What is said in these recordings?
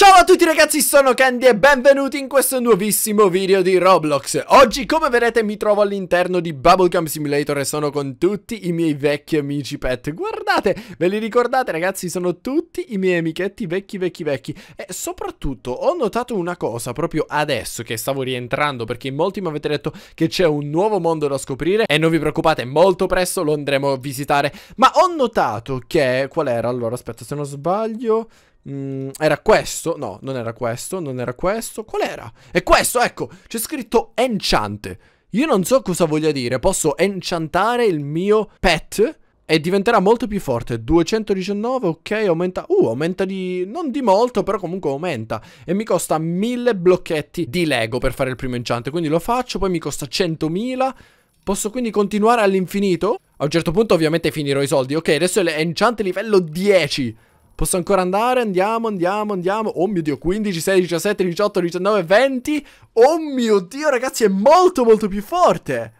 Ciao a tutti ragazzi, sono Candy e benvenuti in questo nuovissimo video di Roblox. Oggi, come vedete, mi trovo all'interno di Bubblegum Simulator e sono con tutti i miei vecchi amici pet. Guardate, ve li ricordate ragazzi? Sono tutti i miei amichetti vecchi vecchi vecchi. E soprattutto ho notato una cosa proprio adesso che stavo rientrando perché in molti mi avete detto che c'è un nuovo mondo da scoprire e non vi preoccupate, molto presto lo andremo a visitare. Ma ho notato che... qual era? Allora, aspetta, se non sbaglio... Mm, era questo? No, non era questo, non era questo. Qual era? È questo, ecco, c'è scritto enchante. Io non so cosa voglia dire, posso enchantare il mio pet e diventerà molto più forte. 219, ok, aumenta. Uh, aumenta di. non di molto, però comunque aumenta. E mi costa 1000 blocchetti di Lego per fare il primo enchant. Quindi lo faccio, poi mi costa 100.000. Posso quindi continuare all'infinito? A un certo punto, ovviamente, finirò i soldi. Ok, adesso è enchant livello 10. Posso ancora andare? Andiamo, andiamo, andiamo. Oh mio Dio, 15, 16, 17, 18, 19, 20. Oh mio Dio, ragazzi, è molto, molto più forte.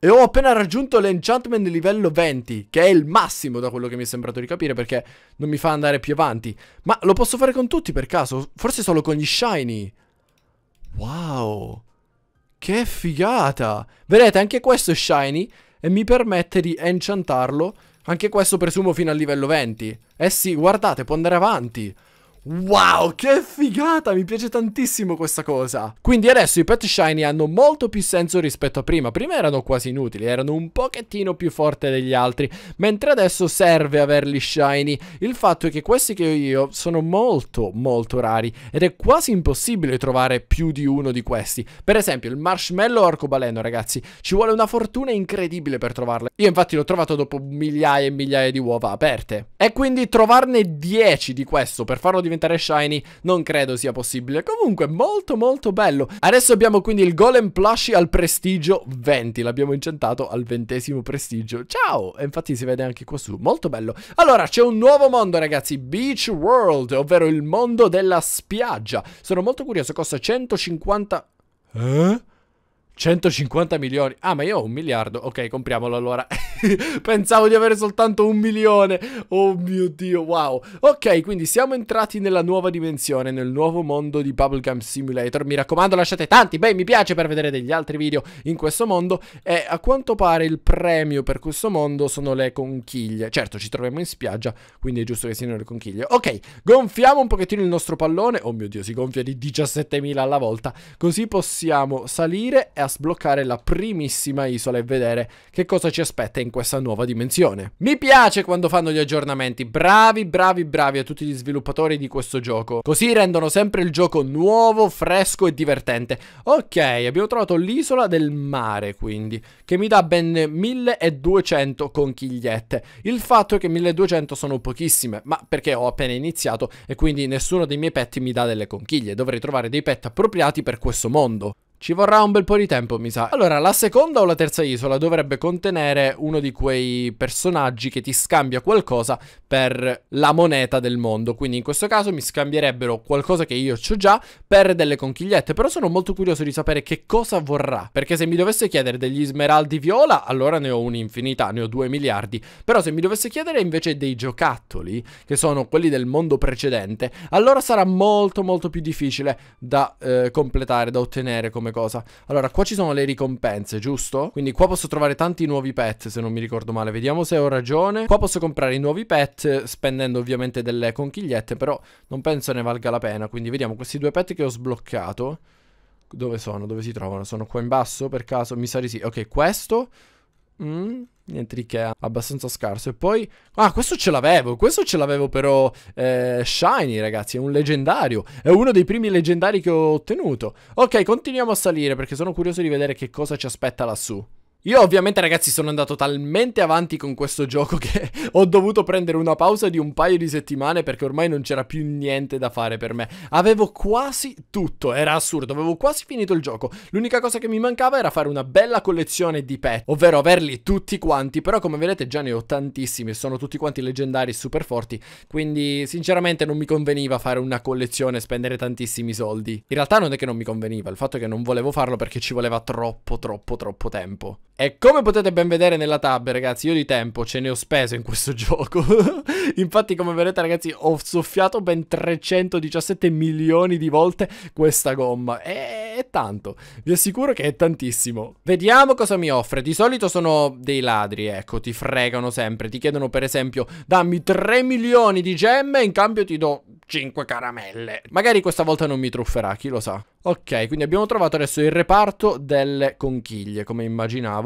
E ho appena raggiunto l'enchantment livello 20, che è il massimo da quello che mi è sembrato di capire, perché non mi fa andare più avanti. Ma lo posso fare con tutti per caso? Forse solo con gli shiny. Wow. Che figata! Vedete, anche questo è shiny e mi permette di enchantarlo anche questo presumo fino al livello 20. Eh sì, guardate, può andare avanti. Wow, che figata, mi piace tantissimo questa cosa. Quindi adesso i pet shiny hanno molto più senso rispetto a prima. Prima erano quasi inutili, erano un pochettino più forti degli altri, mentre adesso serve averli shiny. Il fatto è che questi che ho io sono molto, molto rari ed è quasi impossibile trovare più di uno di questi. Per esempio, il marshmallow arcobaleno, ragazzi, ci vuole una fortuna incredibile per trovarle. Io infatti l'ho trovato dopo migliaia e migliaia di uova aperte. E quindi trovarne 10 di questo per farlo diventare diventare shiny non credo sia possibile. Comunque molto molto bello. Adesso abbiamo quindi il golem plushy al prestigio 20. L'abbiamo incentato al ventesimo prestigio. Ciao! E infatti si vede anche qua su. Molto bello. Allora c'è un nuovo mondo ragazzi. Beach World, ovvero il mondo della spiaggia. Sono molto curioso. Costa 150... Eh? 150 milioni. Ah, ma io ho un miliardo. Ok, compriamolo allora. Pensavo di avere soltanto un milione. Oh mio Dio, wow. Ok, quindi siamo entrati nella nuova dimensione, nel nuovo mondo di Bubblegum Simulator. Mi raccomando, lasciate tanti bei mi piace per vedere degli altri video in questo mondo. E a quanto pare il premio per questo mondo sono le conchiglie. Certo, ci troviamo in spiaggia, quindi è giusto che siano le conchiglie. Ok, gonfiamo un pochettino il nostro pallone. Oh mio Dio, si gonfia di 17.000 alla volta. Così possiamo salire e a sbloccare la primissima isola e vedere che cosa ci aspetta in questa nuova dimensione. Mi piace quando fanno gli aggiornamenti, bravi, bravi, bravi a tutti gli sviluppatori di questo gioco. Così rendono sempre il gioco nuovo, fresco e divertente. Ok, abbiamo trovato l'isola del mare, quindi, che mi dà ben 1200 conchigliette. Il fatto è che 1200 sono pochissime, ma perché ho appena iniziato e quindi nessuno dei miei pet mi dà delle conchiglie. Dovrei trovare dei pet appropriati per questo mondo. Ci vorrà un bel po' di tempo, mi sa. Allora, la seconda o la terza isola dovrebbe contenere uno di quei personaggi che ti scambia qualcosa per la moneta del mondo. Quindi in questo caso mi scambierebbero qualcosa che io ho già per delle conchigliette. Però sono molto curioso di sapere che cosa vorrà. Perché se mi dovesse chiedere degli smeraldi viola, allora ne ho un'infinità, ne ho due miliardi. Però se mi dovesse chiedere invece dei giocattoli, che sono quelli del mondo precedente, allora sarà molto molto più difficile da eh, completare, da ottenere come cosa. Allora, qua ci sono le ricompense, giusto? Quindi qua posso trovare tanti nuovi pet, se non mi ricordo male. Vediamo se ho ragione. Qua posso comprare i nuovi pet, spendendo ovviamente delle conchigliette, però non penso ne valga la pena. Quindi vediamo questi due pet che ho sbloccato. Dove sono? Dove si trovano? Sono qua in basso per caso? Mi sa di sì. Ok, questo Mm, niente di che, abbastanza scarso. E poi... Ah, questo ce l'avevo, questo ce l'avevo però eh, Shiny, ragazzi, è un leggendario. È uno dei primi leggendari che ho ottenuto. Ok, continuiamo a salire perché sono curioso di vedere che cosa ci aspetta lassù. Io ovviamente ragazzi sono andato talmente avanti con questo gioco che ho dovuto prendere una pausa di un paio di settimane perché ormai non c'era più niente da fare per me. Avevo quasi tutto, era assurdo, avevo quasi finito il gioco. L'unica cosa che mi mancava era fare una bella collezione di pet, ovvero averli tutti quanti, però come vedete già ne ho tantissimi, sono tutti quanti leggendari super forti, quindi sinceramente non mi conveniva fare una collezione e spendere tantissimi soldi. In realtà non è che non mi conveniva, il fatto è che non volevo farlo perché ci voleva troppo troppo troppo tempo. E come potete ben vedere nella tab, ragazzi, io di tempo ce ne ho speso in questo gioco. Infatti, come vedete, ragazzi, ho soffiato ben 317 milioni di volte questa gomma. E è tanto. Vi assicuro che è tantissimo. Vediamo cosa mi offre. Di solito sono dei ladri, ecco, ti fregano sempre. Ti chiedono, per esempio, dammi 3 milioni di gemme e in cambio ti do 5 caramelle. Magari questa volta non mi trufferà, chi lo sa. Ok, quindi abbiamo trovato adesso il reparto delle conchiglie, come immaginavo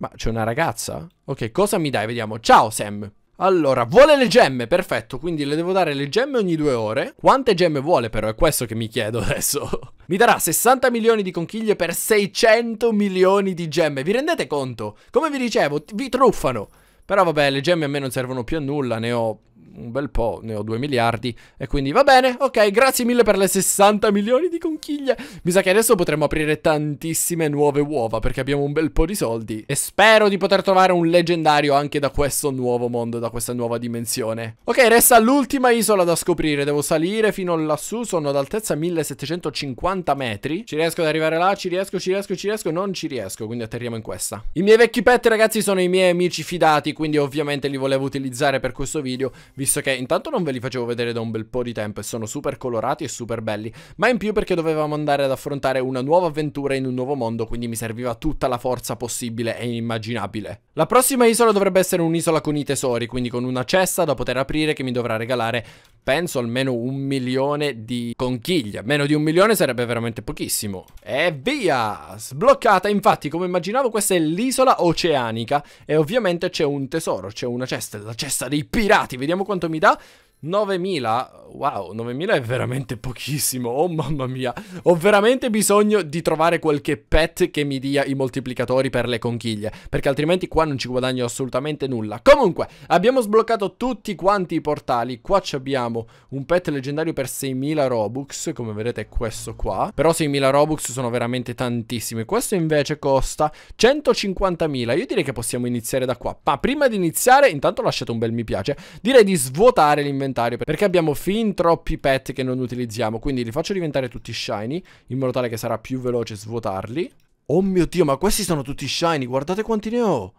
ma c'è una ragazza? Ok, cosa mi dai? Vediamo. Ciao Sam. Allora, vuole le gemme, perfetto, quindi le devo dare le gemme ogni due ore. Quante gemme vuole però? È questo che mi chiedo adesso. mi darà 60 milioni di conchiglie per 600 milioni di gemme. Vi rendete conto? Come vi dicevo, vi truffano. Però vabbè, le gemme a me non servono più a nulla, ne ho un bel po', ne ho 2 miliardi e quindi va bene, ok, grazie mille per le 60 milioni di conchiglie. Mi sa che adesso potremmo aprire tantissime nuove uova perché abbiamo un bel po' di soldi e spero di poter trovare un leggendario anche da questo nuovo mondo, da questa nuova dimensione. Ok, resta l'ultima isola da scoprire, devo salire fino lassù, sono ad altezza 1750 metri. Ci riesco ad arrivare là, ci riesco, ci riesco, ci riesco, non ci riesco, quindi atterriamo in questa. I miei vecchi pet ragazzi sono i miei amici fidati, quindi ovviamente li volevo utilizzare per questo video, Vi visto che intanto non ve li facevo vedere da un bel po' di tempo e sono super colorati e super belli, ma in più perché dovevamo andare ad affrontare una nuova avventura in un nuovo mondo, quindi mi serviva tutta la forza possibile e inimmaginabile. La prossima isola dovrebbe essere un'isola con i tesori, quindi con una cesta da poter aprire che mi dovrà regalare, penso, almeno un milione di conchiglie. Meno di un milione sarebbe veramente pochissimo. E via! Sbloccata, infatti, come immaginavo, questa è l'isola oceanica e ovviamente c'è un tesoro, c'è una cesta, la cesta dei pirati, vediamo quanto mi dà 9000, wow, 9000 è veramente pochissimo, oh mamma mia. Ho veramente bisogno di trovare qualche pet che mi dia i moltiplicatori per le conchiglie, perché altrimenti qua non ci guadagno assolutamente nulla. Comunque, abbiamo sbloccato tutti quanti i portali, qua abbiamo un pet leggendario per 6000 Robux, come vedete è questo qua. Però 6000 Robux sono veramente tantissimi, questo invece costa 150.000, io direi che possiamo iniziare da qua. Ma prima di iniziare, intanto lasciate un bel mi piace, direi di svuotare l'inventario inventario perché abbiamo fin troppi pet che non utilizziamo, quindi li faccio diventare tutti shiny in modo tale che sarà più veloce svuotarli. Oh mio Dio, ma questi sono tutti shiny, guardate quanti ne ho!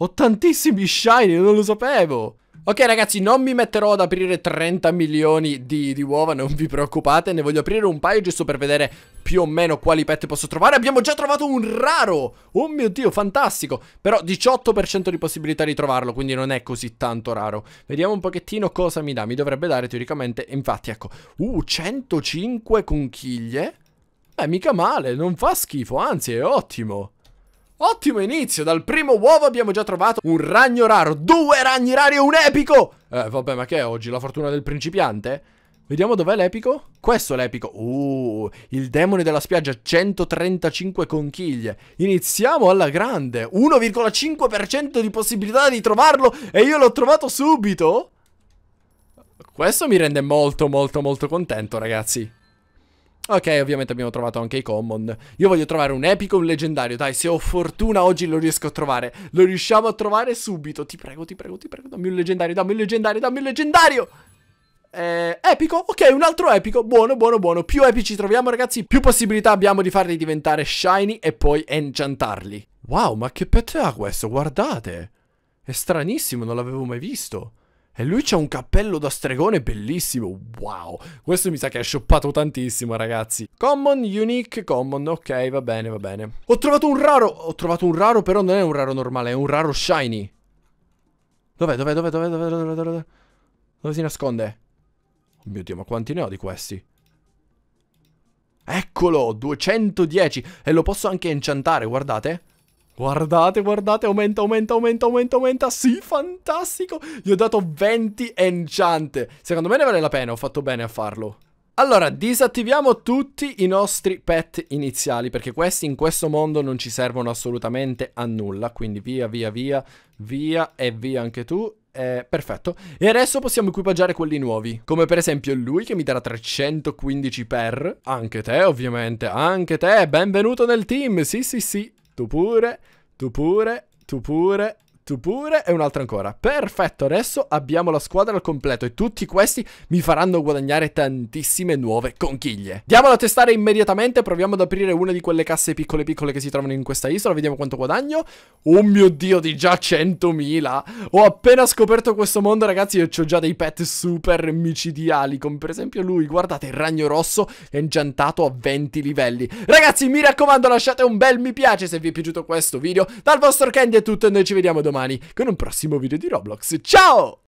Ho tantissimi shiny, non lo sapevo. Ok ragazzi, non mi metterò ad aprire 30 milioni di, di, uova, non vi preoccupate, ne voglio aprire un paio giusto per vedere più o meno quali pet posso trovare. Abbiamo già trovato un raro! Oh mio Dio, fantastico! Però 18% di possibilità di trovarlo, quindi non è così tanto raro. Vediamo un pochettino cosa mi dà, mi dovrebbe dare teoricamente, infatti ecco, uh, 105 conchiglie? Beh, mica male, non fa schifo, anzi è ottimo. Ottimo inizio, dal primo uovo abbiamo già trovato un ragno raro, due ragni rari e un epico! Eh, vabbè, ma che è oggi, la fortuna del principiante? Vediamo dov'è l'epico? Questo è l'epico. Uh, il demone della spiaggia, 135 conchiglie. Iniziamo alla grande. 1,5% di possibilità di trovarlo e io l'ho trovato subito. Questo mi rende molto molto molto contento, ragazzi. Ok, ovviamente abbiamo trovato anche i common. Io voglio trovare un epico un leggendario. Dai, se ho fortuna oggi lo riesco a trovare. Lo riusciamo a trovare subito. Ti prego, ti prego, ti prego. Dammi un leggendario, dammi un leggendario, dammi un leggendario. Eh, epico? Ok, un altro epico. Buono, buono, buono. Più epici troviamo, ragazzi, più possibilità abbiamo di farli diventare shiny e poi enchantarli. Wow, ma che pet ha questo? Guardate. È stranissimo, non l'avevo mai visto. E lui c'ha un cappello da stregone bellissimo, wow. Questo mi sa che è shoppato tantissimo, ragazzi. Common, unique, common, ok, va bene, va bene. Ho trovato un raro, ho trovato un raro, però non è un raro normale, è un raro shiny. Dov'è, dov'è, dov'è, dov'è, dov'è, dov'è, dov'è, dov'è? Dove si nasconde? Oh mio Dio, ma quanti ne ho di questi? Eccolo, 210. E lo posso anche enchantare, guardate. Guardate, guardate, aumenta, aumenta, aumenta, aumenta, aumenta. Sì, fantastico. Gli ho dato 20 enchant. Secondo me ne vale la pena, ho fatto bene a farlo. Allora, disattiviamo tutti i nostri pet iniziali, perché questi in questo mondo non ci servono assolutamente a nulla. Quindi via, via, via, via e via anche tu. Eh, perfetto. E adesso possiamo equipaggiare quelli nuovi. Come per esempio lui che mi darà 315 per. Anche te, ovviamente. Anche te. Benvenuto nel team. Sì, sì, sì. Tu pure, tu pure, tu pure, tu pure e un altro ancora. Perfetto, adesso abbiamo la squadra al completo e tutti questi mi faranno guadagnare tantissime nuove conchiglie. Diamolo a testare immediatamente, proviamo ad aprire una di quelle casse piccole piccole che si trovano in questa isola, vediamo quanto guadagno. Oh mio Dio, di già 100.000! Ho appena scoperto questo mondo, ragazzi, e ho già dei pet super micidiali, come per esempio lui, guardate, il ragno rosso è ingiantato a 20 livelli. Ragazzi, mi raccomando, lasciate un bel mi piace se vi è piaciuto questo video. Dal vostro Candy è tutto e noi ci vediamo domani domani con un prossimo video di Roblox. Ciao!